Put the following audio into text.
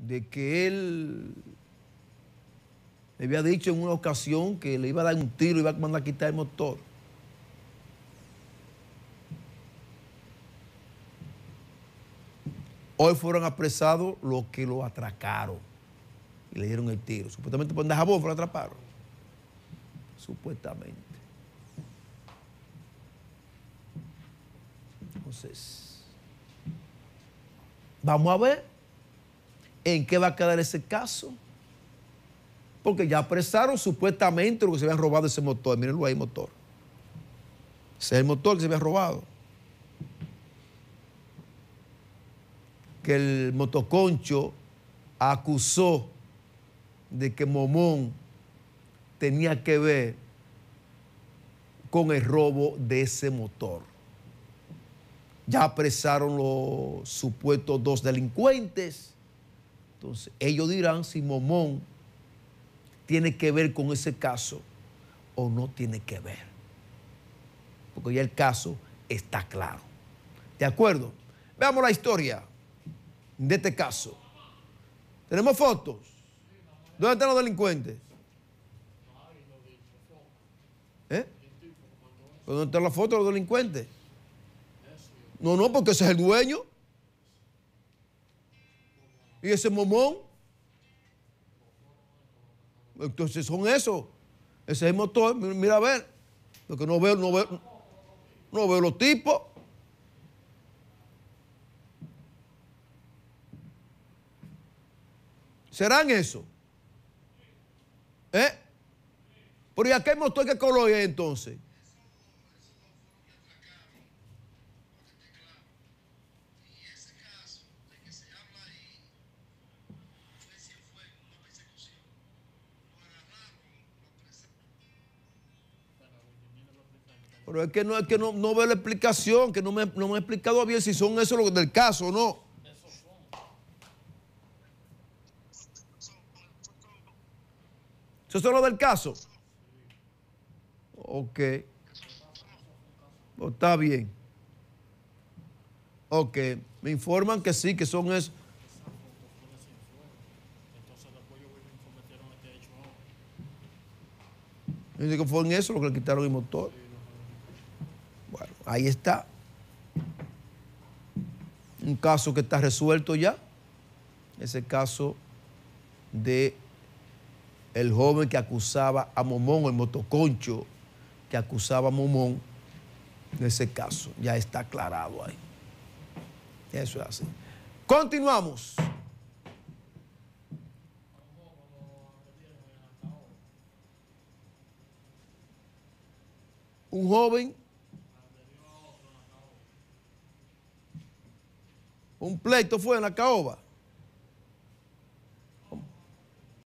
de que él le había dicho en una ocasión que le iba a dar un tiro y iba a mandar a quitar el motor. Hoy fueron apresados los que lo atracaron y le dieron el tiro. Supuestamente por Dajabón lo atraparon. Supuestamente. Entonces, vamos a ver ¿en qué va a quedar ese caso? Porque ya apresaron supuestamente lo que se había robado ese motor. Mírenlo ahí, motor. Ese es el motor que se había robado. Que el motoconcho acusó de que Momón tenía que ver con el robo de ese motor. Ya apresaron los supuestos dos delincuentes entonces, ellos dirán si Momón tiene que ver con ese caso o no tiene que ver. Porque ya el caso está claro. ¿De acuerdo? Veamos la historia de este caso. Tenemos fotos. ¿Dónde están los delincuentes? ¿Eh? ¿Dónde están las fotos de los delincuentes? No, no, porque ese es el dueño. ¿Y ese momón? Entonces son eso. Ese es el motor. Mira a ver. Lo que no veo, no veo, no veo los tipos. ¿Serán eso? ¿Eh? Pero ¿y aquel motor que color es entonces? Pero es que no, es que no, no veo la explicación, que no me, no explicado bien si son esos los del caso o no. ¿Eso son los del caso? Ok. Oh, está bien. Ok. Me informan que sí, que son eso. Dice que fue en eso lo que le quitaron el motor. Ahí está. Un caso que está resuelto ya. Ese caso de el joven que acusaba a Momón, el motoconcho que acusaba a Momón, ese caso ya está aclarado ahí. Eso es así. Continuamos. Un joven Un pleito fue en la caoba.